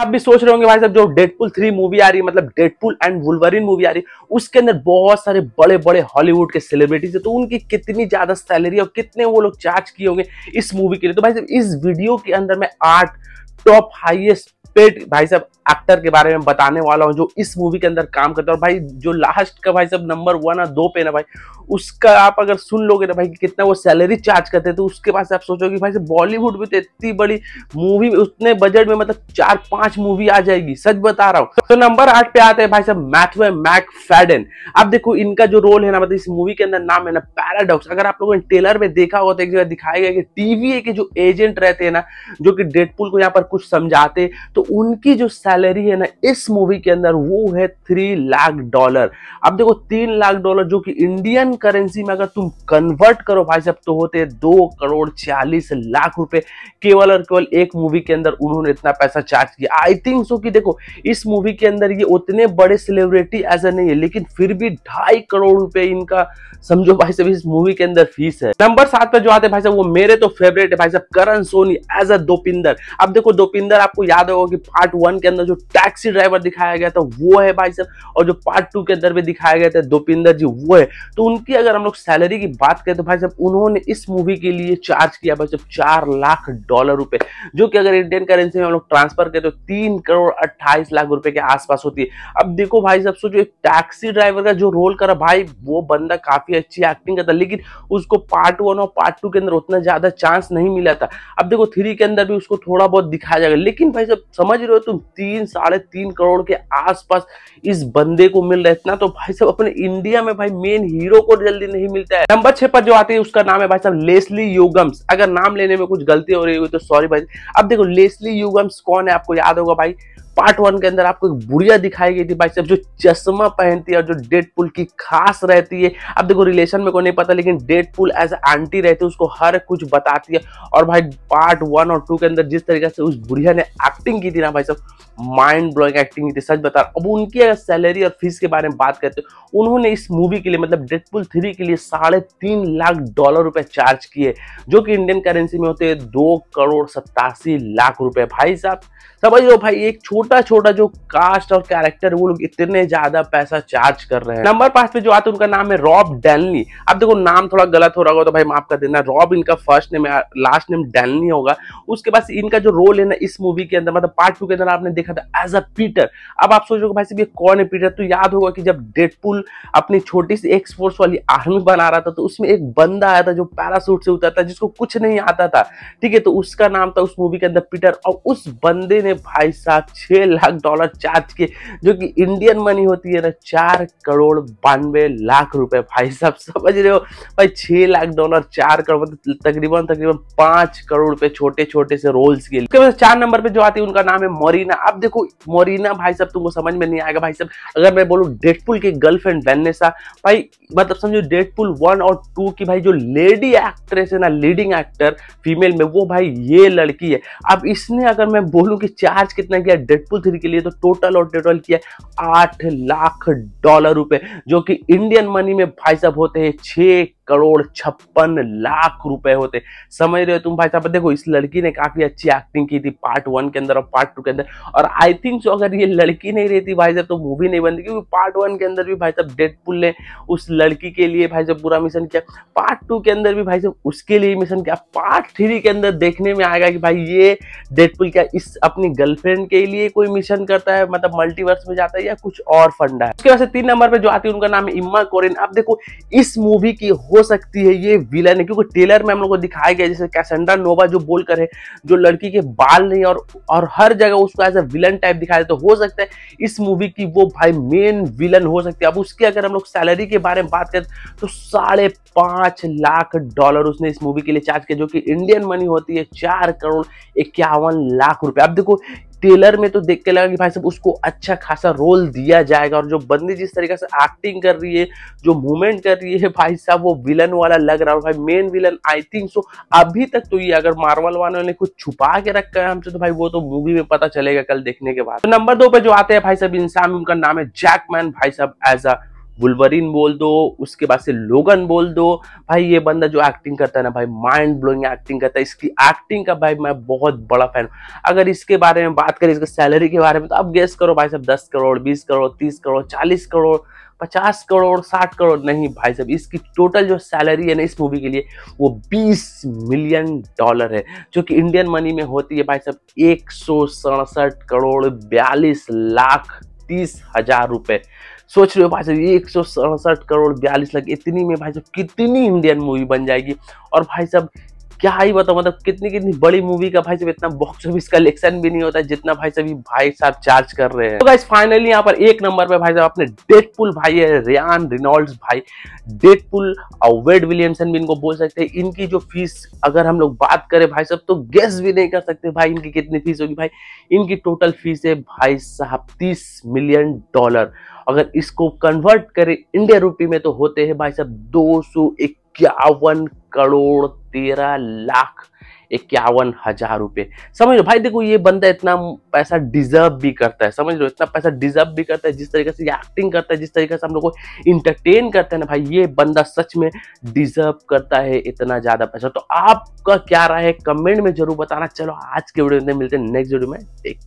आप भी सोच रहे होंगे भाई साहब जो डेडपुल थ्री मूवी आ रही है मतलब डेडपुल एंड वुलवरिन मूवी आ रही है उसके अंदर बहुत सारे बड़े बड़े हॉलीवुड के सेलिब्रिटीज है तो उनकी कितनी ज्यादा सैलरी और कितने वो लोग चार्ज किए होंगे इस मूवी के लिए तो भाई साहब इस वीडियो के अंदर मैं आठ टॉप हाइएस्ट पेड भाई साहब एक्टर के बारे में बताने वाला हूँ जो इस मूवी के अंदर काम करता है और भाई जो लास्ट का भाई साहब नंबर वन और दो पे ना भाई उसका आप अगर सुन लोगे ना भाई कितना वो सैलरी चार्ज करते हैं तो उसके पास आप सोचोगे भाई बॉलीवुड में तो इतनी बड़ी मूवी उतने बजट में मतलब चार पांच मूवी आ जाएगी सच बता रहा हूँ तो नंबर आठ पे आते हैं भाई साहब मैथ्यू मैक फैडन आप देखो इनका जो रोल है ना मतलब इस मूवी के अंदर नाम है ना पैराडॉक्स अगर आप लोगों ने टेलर में देखा होगा तो एक जगह दिखाया गया कि टीवीए के जो एजेंट रहते हैं ना जो कि डेडपुल को यहाँ पर कुछ समझाते तो उनकी जो सैलरी है ना इस मूवी के अंदर वो है थ्री लाख डॉलर अब देखो तीन लाख डॉलर जो कि इंडियन करेंसी में अगर तुम कन्वर्ट करो भाई साहब तो होते दो करोड़ चालीस लाख रुपए केवल और केवल एक मूवी के अंदर उन्होंने इतना पैसा चार्ज किया आई थिंक सो कि देखो इस मूवी के अंदर ये उतने बड़े सेलिब्रिटी ऐसा नहीं है लेकिन फिर भी ढाई करोड़ रुपए इनका समझो भाई साहब इस मूवी के अंदर फीस है नंबर सात पर जो आते भाई साहब वो मेरे तो फेवरेट है भाई साहब करण सोनी एज अ दोपिंदर अब देखो दोपिंदर आपको याद होगा कि पार्ट वन के अंदर जो टैक्सी ड्राइवर दिखाया गया था वो है भाई साहब और जो पार्ट टू के अंदर भी दिखाया गया था दोपिंदर जी वो है तो उनकी की अगर हम लोग सैलरी की बात करें तो भाई साहब उन्होंने इस मूवी के लिए चार्ज किया भाई साहब चार लाख डॉलर रुपए जो कि अगर इंडियन करेंसी में हम लोग ट्रांसफर करें तो तीन करोड़ अट्ठाईस लाख रुपए के आसपास होती है अब देखो भाई साहब सोचो एक टैक्सी ड्राइवर का जो रोल करा भाई वो बंदा काफी अच्छी एक्टिंग करता लेकिन उसको पार्ट वन और पार्ट टू के अंदर उतना ज्यादा चांस नहीं मिला था अब देखो थ्री के अंदर भी उसको थोड़ा बहुत दिखाया जाएगा लेकिन भाई साहब समझ रहे हो तुम तीन साढ़े तीन करोड़ के आसपास इस बंदे को मिल रहा है इतना तो भाई साहब अपने इंडिया में भाई मेन हीरो को जल्दी नहीं मिलता है नंबर छह पर जो आते हैं उसका नाम है भाई साहब लेसली युगम्स अगर नाम लेने में कुछ गलती हो रही हुई तो सॉरी भाई अब देखो लेसली युगम्स कौन है आपको याद होगा भाई पार्ट वन के अंदर आपको एक बुढ़िया दिखाई गई थी भाई साहब जो चश्मा पहनती है और जो डेडपुल की खास रहती है अब देखो रिलेशन में को नहीं पता लेकिन पुल एज आंटी रहती है उसको हर कुछ बताती है और भाई पार्ट वन और टू के अंदर जिस तरीके से उस बुढ़िया ने एक्टिंग की थी ना भाई साहब माइंड ब्लोइंग एक्टिंग की थी सच बता अब उनकी अगर सैलरी और फीस के बारे में बात करते उन्होंने इस मूवी के लिए मतलब डेडपुल थ्री के लिए साढ़े लाख डॉलर रुपए चार्ज किए जो कि इंडियन करेंसी में होते हैं दो करोड़ सत्तासी लाख रुपए भाई साहब समझ लो भाई एक छोटी छोटा छोटा जो कास्ट और कैरेक्टर वो लोग इतने ज्यादा पैसा चार्ज कर रहे हैं नंबर पांच पे जो आते हैं उनका नाम है रॉब डेनली अब देखो नाम थोड़ा गलत हो रहा होगा तो भाई माफ कर देना रॉब इनका फर्स्ट नेम लास्ट नेम डेनली होगा उसके बाद इनका जो रोल है ना इस मूवी के अंदर मतलब पार्ट टू के अंदर आपने देखा था एज अ पीटर अब आप सोचोगे भाई साहब ये कौन है पीटर तो याद होगा कि जब डेडपुल अपनी छोटी सी एक वाली आर्मी बना रहा था तो उसमें एक बंदा आया था जो पैरासूट से उतरता जिसको कुछ नहीं आता था ठीक है तो उसका नाम था उस मूवी के अंदर पीटर और उस बंदे ने भाई साहब लाख डॉलर चार्ज किए जो कि इंडियन मनी होती है ना चार करोड़ बानवे लाख रुपए भाई साहब समझ रहे हो भाई छह लाख डॉलर चार करोड़ मतलब तकरीबन तकरीबन पांच करोड़ रुपए छोटे छोटे से रोल्स के लिए चार नंबर पे जो आती है उनका नाम है मोरिना आप देखो मोरिना भाई साहब तुमको समझ में नहीं आएगा भाई साहब अगर मैं बोलू डेटपुल की गर्लफ्रेंड वेनेसा भाई मतलब समझो डेटपुल वन और टू की भाई जो लेडी एक्ट्रेस है ना लीडिंग एक्टर फीमेल में वो भाई ये लड़की है अब इसने अगर मैं बोलूं कि चार्ज कितना किया डेडपुल थ्री के लिए तो टोटल और टोटल किया आठ लाख डॉलर रुपए जो कि इंडियन मनी में भाई साहब होते हैं छह करोड़ छप्पन लाख रुपए होते समझ रहे हो तुम भाई साहब देखो इस लड़की ने काफी अच्छी एक्टिंग की थी पार्ट वन के अंदर और पार्ट टू के अंदर और आई थिंक सो अगर ये लड़की नहीं रहती भाई साहब तो मूवी नहीं बनती क्योंकि पार्ट वन के अंदर भी भाई साहब डेडपुल ने उस लड़की के लिए भाई साहब पूरा मिशन किया पार्ट टू के अंदर भी भाई साहब उसके लिए मिशन किया पार्ट थ्री के अंदर देखने में आएगा कि भाई ये डेडपुल क्या इस अपनी गर्लफ्रेंड के लिए कोई मिशन करता है मतलब मल्टीवर्स में जाता है या कुछ और फंडा है उसके बाद तीन नंबर पर जो आती है उनका नाम है इम्मा कोरिन अब देखो इस मूवी की हो सकती है ये विलन है क्योंकि टेलर में हम लोग को दिखाया गया जैसे कैसेंड्रा नोवा जो बोलकर है जो लड़की के बाल नहीं और और हर जगह उसको एज ए विलन टाइप दिखाया तो हो सकता है इस मूवी की वो भाई मेन विलन हो सकती है अब उसकी अगर हम लोग सैलरी के बारे में बात करें तो साढ़े पाँच लाख डॉलर उसने इस मूवी के लिए चार्ज किया जो कि इंडियन मनी होती है चार करोड़ इक्यावन लाख रुपए अब देखो टेलर में तो देख के लगा कि भाई साहब उसको अच्छा खासा रोल दिया जाएगा और जो बंदी जिस तरीके से एक्टिंग कर रही है जो मूवमेंट कर रही है भाई साहब वो विलन वाला लग रहा है भाई main villain I think so अभी तक तो ये अगर मार्वल वालों ने कुछ छुपा के रखा है हमसे तो भाई वो तो मूवी में पता चलेगा कल देखने के बाद तो नंबर दो पे जो आते हैं भाई साहब इंसान उनका नाम है जैकमैन भाई साहब एज अ वुलवरिन बोल दो उसके बाद से लोगन बोल दो भाई ये बंदा जो एक्टिंग करता है ना भाई माइंड ब्लोइंग एक्टिंग करता है इसकी एक्टिंग का भाई मैं बहुत बड़ा फैन हूँ अगर इसके बारे में बात करें इसके सैलरी के बारे में तो आप गेस करो भाई साहब दस करोड़ बीस करोड़ तीस करोड़ चालीस करोड़ पचास करोड़ साठ करोड़ नहीं भाई साहब इसकी टोटल जो सैलरी है ना इस मूवी के लिए वो बीस मिलियन डॉलर है जो कि इंडियन मनी में होती है भाई साहब एक सौ सड़सठ करोड़ बयालीस लाख तीस हजार रुपए सोच रहे हो भाई साहब एक सौ सड़सठ करोड़ बयालीस लाख इतनी में भाई साहब कितनी इंडियन मूवी बन जाएगी और भाई साहब क्या ही बताओ मतलब कितनी कितनी बड़ी मूवी का भाई साहब इतना बॉक्स ऑफिस कलेक्शन भी नहीं होता जितना भाई साहब भाई साहब चार्ज कर रहे हैं तो गाइस फाइनली यहाँ पर एक नंबर पे भाई साहब अपने डेडपुल भाई है रियान रिनॉल्ड्स भाई डेडपुल और वेड विलियमसन भी इनको बोल सकते हैं इनकी जो फीस अगर हम लोग बात करें भाई साहब तो गैस भी नहीं कर सकते भाई इनकी कितनी फीस होगी भाई इनकी टोटल फीस है भाई साहब तीस मिलियन डॉलर अगर इसको कन्वर्ट करें इंडिया रूपी में तो होते हैं भाई साहब दो सौ इक्यावन करोड़ तेरह लाख इक्यावन हजार रुपए समझ लो भाई देखो ये बंदा इतना पैसा डिजर्व भी करता है समझ लो इतना पैसा डिजर्व भी करता है जिस तरीके से ये एक्टिंग करता है जिस तरीके से हम लोग को इंटरटेन करता है ना भाई ये बंदा सच में डिजर्व करता है इतना ज्यादा पैसा तो आपका क्या राय है कमेंट में जरूर बताना चलो आज के वीडियो में मिलते हैं नेक्स्ट वीडियो में टेक